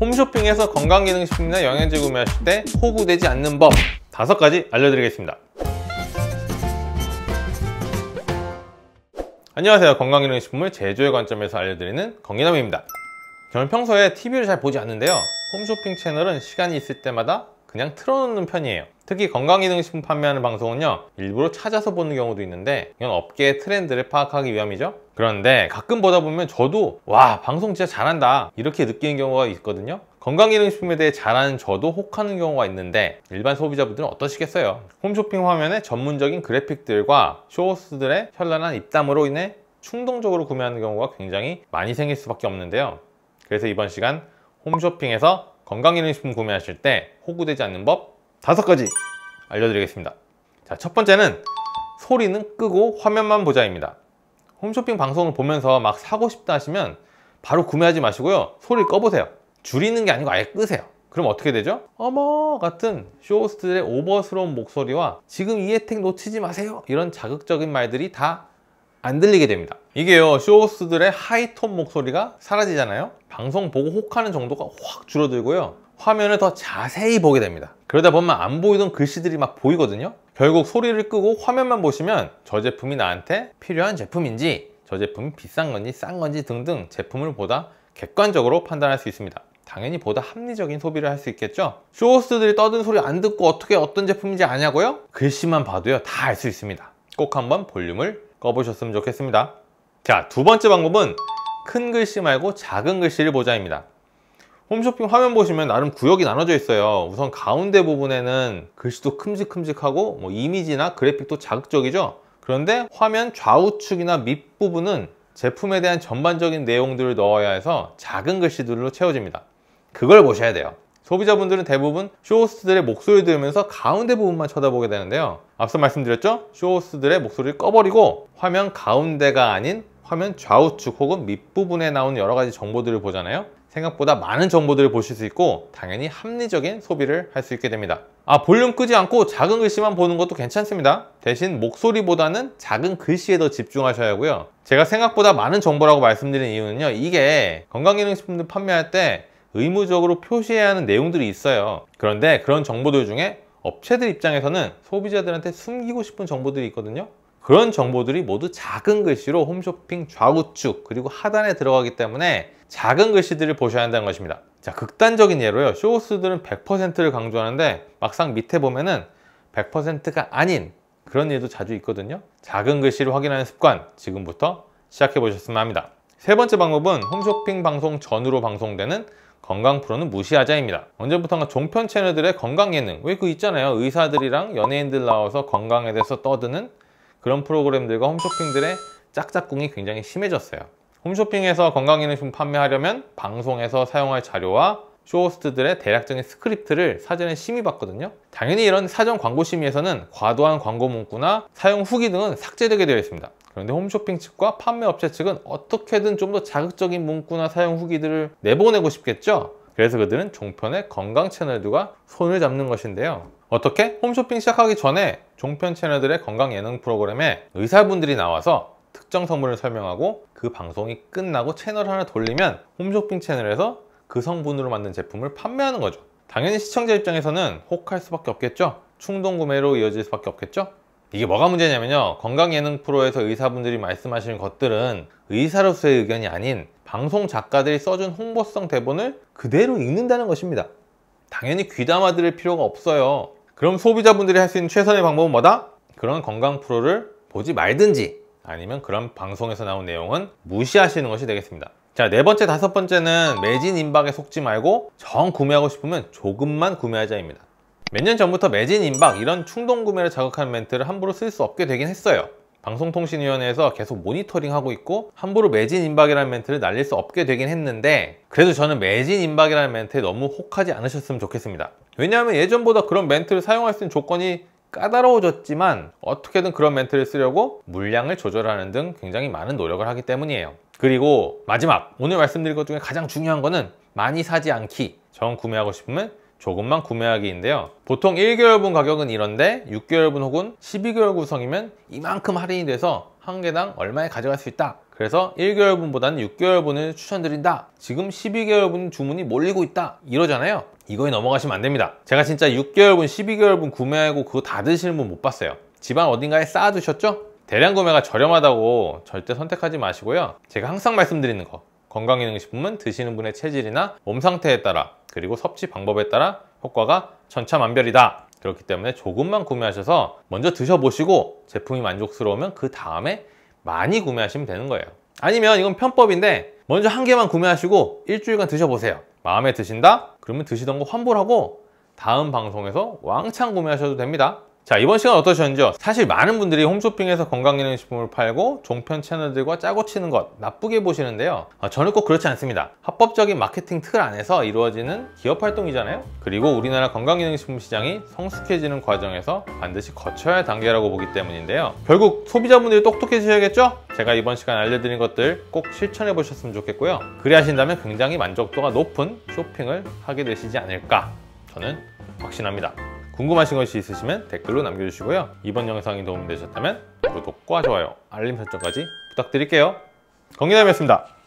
홈쇼핑에서 건강기능식품이나 영양제 구매하실 때 호구되지 않는 법 다섯 가지 알려드리겠습니다 안녕하세요 건강기능식품을 제조의 관점에서 알려드리는 건기남입니다 저는 평소에 TV를 잘 보지 않는데요 홈쇼핑 채널은 시간이 있을 때마다 그냥 틀어놓는 편이에요 특히 건강기능식품 판매하는 방송은요 일부러 찾아서 보는 경우도 있는데 이건 업계의 트렌드를 파악하기 위함이죠 그런데 가끔 보다 보면 저도 와 방송 진짜 잘한다 이렇게 느끼는 경우가 있거든요 건강기능식품에 대해 잘하는 저도 혹하는 경우가 있는데 일반 소비자분들은 어떠시겠어요 홈쇼핑 화면에 전문적인 그래픽들과 쇼호스들의 현란한 입담으로 인해 충동적으로 구매하는 경우가 굉장히 많이 생길 수밖에 없는데요 그래서 이번 시간 홈쇼핑에서 건강기능식품 구매하실 때 호구되지 않는 법 다섯 가지 알려드리겠습니다 자, 첫 번째는 소리는 끄고 화면만 보자입니다 홈쇼핑 방송을 보면서 막 사고 싶다 하시면 바로 구매하지 마시고요 소리를 꺼보세요 줄이는 게 아니고 아예 끄세요 그럼 어떻게 되죠? 어머 같은 쇼호스트들의 오버스러운 목소리와 지금 이 혜택 놓치지 마세요 이런 자극적인 말들이 다 안 들리게 됩니다 이게요 쇼호스트들의 하이톤 목소리가 사라지잖아요 방송 보고 혹하는 정도가 확 줄어들고요 화면을 더 자세히 보게 됩니다 그러다 보면 안 보이던 글씨들이 막 보이거든요 결국 소리를 끄고 화면만 보시면 저 제품이 나한테 필요한 제품인지 저 제품이 비싼 건지 싼 건지 등등 제품을 보다 객관적으로 판단할 수 있습니다 당연히 보다 합리적인 소비를 할 수 있겠죠 쇼호스들이 떠든 소리 안 듣고 어떻게 어떤 제품인지 아냐고요? 글씨만 봐도요 다 알 수 있습니다 꼭 한번 볼륨을 꺼보셨으면 좋겠습니다 자 두 번째 방법은 큰 글씨 말고 작은 글씨를 보자입니다 홈쇼핑 화면 보시면 나름 구역이 나눠져 있어요 우선 가운데 부분에는 글씨도 큼직큼직하고 뭐 이미지나 그래픽도 자극적이죠 그런데 화면 좌우측이나 밑부분은 제품에 대한 전반적인 내용들을 넣어야 해서 작은 글씨들로 채워집니다 그걸 보셔야 돼요 소비자분들은 대부분 쇼호스트들의 목소리 들으면서 가운데 부분만 쳐다보게 되는데요 앞서 말씀드렸죠? 쇼호스트들의 목소리를 꺼버리고 화면 가운데가 아닌 화면 좌우측 혹은 밑부분에 나온 여러 가지 정보들을 보잖아요 생각보다 많은 정보들을 보실 수 있고 당연히 합리적인 소비를 할 수 있게 됩니다 아 볼륨 끄지 않고 작은 글씨만 보는 것도 괜찮습니다 대신 목소리보다는 작은 글씨에 더 집중하셔야 하고요 제가 생각보다 많은 정보라고 말씀드린 이유는요 이게 건강기능식품들 판매할 때 의무적으로 표시해야 하는 내용들이 있어요 그런데 그런 정보들 중에 업체들 입장에서는 소비자들한테 숨기고 싶은 정보들이 있거든요 그런 정보들이 모두 작은 글씨로 홈쇼핑 좌우측 그리고 하단에 들어가기 때문에 작은 글씨들을 보셔야 한다는 것입니다 자 극단적인 예로요 쇼호스들은 100%를 강조하는데 막상 밑에 보면은 100%가 아닌 그런 일도 자주 있거든요 작은 글씨를 확인하는 습관 지금부터 시작해 보셨으면 합니다 세 번째 방법은 홈쇼핑 방송 전후로 방송되는 건강 프로는 무시하자입니다 언제부턴가 종편 채널들의 건강 예능 왜 그 있잖아요 의사들이랑 연예인들 나와서 건강에 대해서 떠드는 그런 프로그램들과 홈쇼핑들의 짝짝꿍이 굉장히 심해졌어요. 홈쇼핑에서 건강기능식품 판매하려면 방송에서 사용할 자료와 쇼호스트들의 대략적인 스크립트를 사전에 심의받거든요 당연히 이런 사전 광고 심의에서는 과도한 광고 문구나 사용 후기 등은 삭제되게 되어 있습니다 그런데 홈쇼핑 측과 판매업체 측은 어떻게든 좀 더 자극적인 문구나 사용 후기들을 내보내고 싶겠죠 그래서 그들은 종편의 건강 채널들과 손을 잡는 것인데요 어떻게? 홈쇼핑 시작하기 전에 종편 채널들의 건강 예능 프로그램에 의사분들이 나와서 특정 성분을 설명하고 그 방송이 끝나고 채널 하나 돌리면 홈쇼핑 채널에서 그 성분으로 만든 제품을 판매하는 거죠 당연히 시청자 입장에서는 혹할 수밖에 없겠죠 충동 구매로 이어질 수밖에 없겠죠 이게 뭐가 문제냐면요 건강 예능 프로에서 의사분들이 말씀하시는 것들은 의사로서의 의견이 아닌 방송 작가들이 써준 홍보성 대본을 그대로 읽는다는 것입니다 당연히 귀담아 들을 필요가 없어요 그럼 소비자분들이 할 수 있는 최선의 방법은 뭐다? 그런 건강 프로를 보지 말든지 아니면 그런 방송에서 나온 내용은 무시하시는 것이 되겠습니다. 자, 네 번째, 다섯 번째는 매진 임박에 속지 말고 정 구매하고 싶으면 조금만 구매하자입니다. 몇 년 전부터 매진 임박 이런 충동 구매를 자극하는 멘트를 함부로 쓸 수 없게 되긴 했어요. 방송통신위원회에서 계속 모니터링하고 있고 함부로 매진 임박이라는 멘트를 날릴 수 없게 되긴 했는데 그래도 저는 매진 임박이라는 멘트에 너무 혹하지 않으셨으면 좋겠습니다. 왜냐하면 예전보다 그런 멘트를 사용할 수 있는 조건이 까다로워졌지만 어떻게든 그런 멘트를 쓰려고 물량을 조절하는 등 굉장히 많은 노력을 하기 때문이에요 그리고 마지막 오늘 말씀드린 것 중에 가장 중요한 거는 많이 사지 않기 정 구매하고 싶으면 조금만 구매하기인데요 보통 1개월분 가격은 이런데 6개월분 혹은 12개월 구성이면 이만큼 할인이 돼서 한 개당 얼마에 가져갈 수 있다 그래서 1개월분보다는 6개월분을 추천드린다 지금 12개월분 주문이 몰리고 있다 이러잖아요 이거에 넘어가시면 안 됩니다 제가 진짜 6개월분 12개월분 구매하고 그거 다 드시는 분 못 봤어요 집안 어딘가에 쌓아두셨죠? 대량 구매가 저렴하다고 절대 선택하지 마시고요 제가 항상 말씀드리는 거 건강기능식품은 드시는 분의 체질이나 몸 상태에 따라 그리고 섭취 방법에 따라 효과가 천차만별이다 그렇기 때문에 조금만 구매하셔서 먼저 드셔보시고 제품이 만족스러우면 그 다음에 많이 구매하시면 되는 거예요 아니면 이건 편법인데 먼저 한 개만 구매하시고 일주일간 드셔보세요 마음에 드신다? 그러면 드시던 거 환불하고 다음 방송에서 왕창 구매하셔도 됩니다 자 이번 시간 어떠셨는지요? 사실 많은 분들이 홈쇼핑에서 건강기능식품을 팔고 종편 채널들과 짜고 치는 것 나쁘게 보시는데요 아, 저는 꼭 그렇지 않습니다 합법적인 마케팅 틀 안에서 이루어지는 기업 활동이잖아요 그리고 우리나라 건강기능식품 시장이 성숙해지는 과정에서 반드시 거쳐야 할 단계라고 보기 때문인데요 결국 소비자분들이 똑똑해지셔야겠죠? 제가 이번 시간 알려드린 것들 꼭 실천해 보셨으면 좋겠고요 그리 하신다면 굉장히 만족도가 높은 쇼핑을 하게 되시지 않을까 저는 확신합니다 궁금하신 것이 있으시면 댓글로 남겨주시고요. 이번 영상이 도움이 되셨다면 구독과 좋아요, 알림 설정까지 부탁드릴게요. 건기남이었습니다.